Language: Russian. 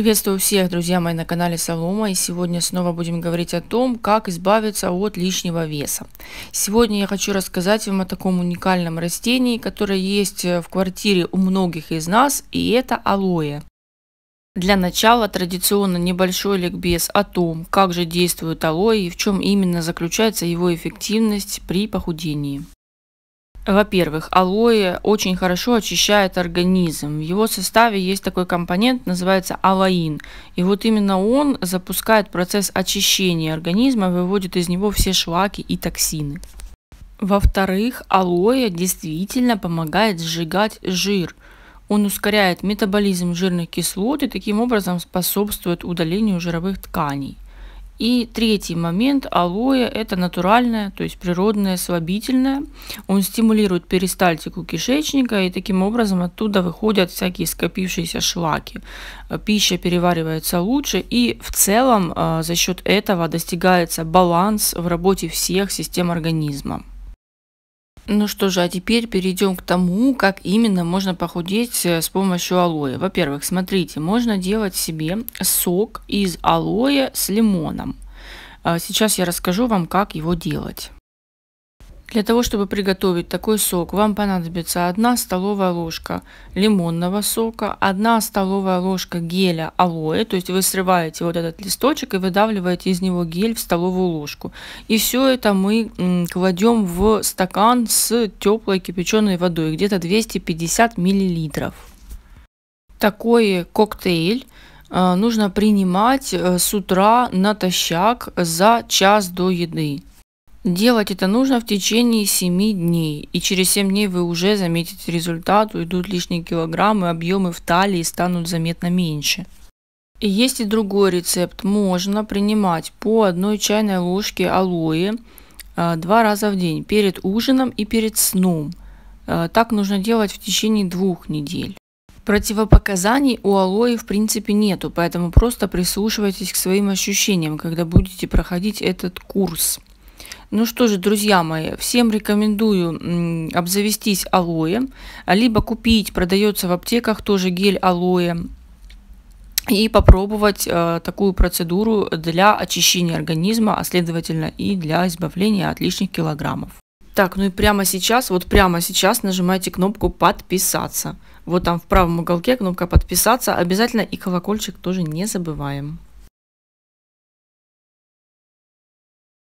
Приветствую всех, друзья мои, на канале Солома. И сегодня снова будем говорить о том, как избавиться от лишнего веса. Сегодня я хочу рассказать вам о таком уникальном растении, которое есть э, в квартире у многих из нас, и это алоэ. Для начала традиционно небольшой ликбез о том, как же действует алоэ и в чем именно заключается его эффективность при похудении. Во-первых, алоэ очень хорошо очищает организм. В его составе есть такой компонент, называется алоин. И вот именно он запускает процесс очищения организма, выводит из него все шлаки и токсины. Во-вторых, алоэ действительно помогает сжигать жир. Он ускоряет метаболизм жирных кислот и таким образом способствует удалению жировых тканей. И третий момент, алоэ – это натуральное, то есть природное слабительное. Он стимулирует перистальтику кишечника, и таким образом оттуда выходят всякие скопившиеся шлаки. Э, пища переваривается лучше, и в целом э, за счет этого достигается баланс в работе всех систем организма. Ну что же, а теперь перейдем к тому, как именно можно похудеть э, с помощью алоэ. Во-первых, смотрите, можно делать себе сок из алоэ с лимоном. А, сейчас я расскажу вам, как его делать. Для того, чтобы приготовить такой сок, вам понадобится 1 столовая ложка лимонного сока, 1 столовая ложка геля алоэ, то есть вы срываете вот этот листочек и выдавливаете из него гель в столовую ложку. И все это мы кладем в стакан с теплой кипяченой водой, где-то 250 миллилитров. Такой коктейль э, нужно принимать э, с утра натощак за час до еды. Делать это нужно в течение 7 дней, и через 7 дней вы уже заметите результат, уйдут лишние килограммы, объемы в талии станут заметно меньше. И есть и другой рецепт. Можно принимать по одной чайной ложке алоэ э, два раза в день, перед ужином и перед сном. Э, так нужно делать в течение двух недель. Противопоказаний у алоэ в принципе нету, поэтому просто прислушивайтесь к своим ощущениям, когда будете проходить этот курс. Ну что же, друзья мои, всем рекомендую обзавестись алоэ, а, либо купить, продается в аптеках тоже гель алоэ, и попробовать э, такую процедуру для очищения организма, а следовательно и для избавления от лишних килограммов. Так, ну и прямо сейчас, вот прямо сейчас нажимайте кнопку «Подписаться». Вот там в правом уголке кнопка «Подписаться». Обязательно и колокольчик тоже не забываем.